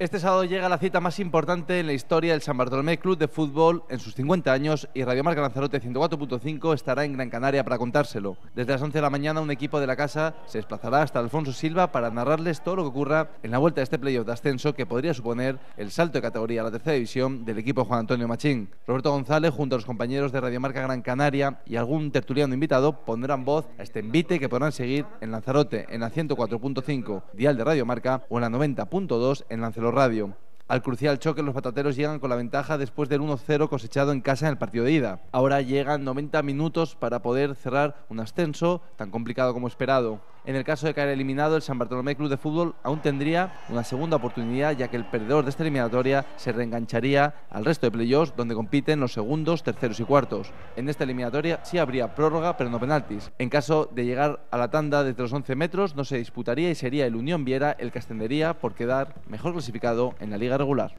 Este sábado llega la cita más importante en la historia del San Bartolomé Club de Fútbol en sus 50 años y Radio Marca Lanzarote 104.5 estará en Gran Canaria para contárselo. Desde las 11 de la mañana un equipo de la casa se desplazará hasta Alfonso Silva para narrarles todo lo que ocurra en la vuelta de este playoff de ascenso que podría suponer el salto de categoría a la tercera división del equipo Juan Antonio Machín. Roberto González junto a los compañeros de Radio Marca Gran Canaria y algún tertuliano invitado pondrán voz a este invite que podrán seguir en Lanzarote en la 104.5 dial de Radio Marca o en la 90.2 en Lanzarote radio. Al crucial choque, los patateros llegan con la ventaja después del 1-0 cosechado en casa en el partido de ida. Ahora llegan 90 minutos para poder cerrar un ascenso tan complicado como esperado. En el caso de caer eliminado, el San Bartolomé Club de Fútbol aún tendría una segunda oportunidad, ya que el perdedor de esta eliminatoria se reengancharía al resto de playoffs, donde compiten los segundos, terceros y cuartos. En esta eliminatoria sí habría prórroga, pero no penaltis. En caso de llegar a la tanda desde los 11 metros, no se disputaría y sería el Unión Viera el que ascendería por quedar mejor clasificado en la liga regular.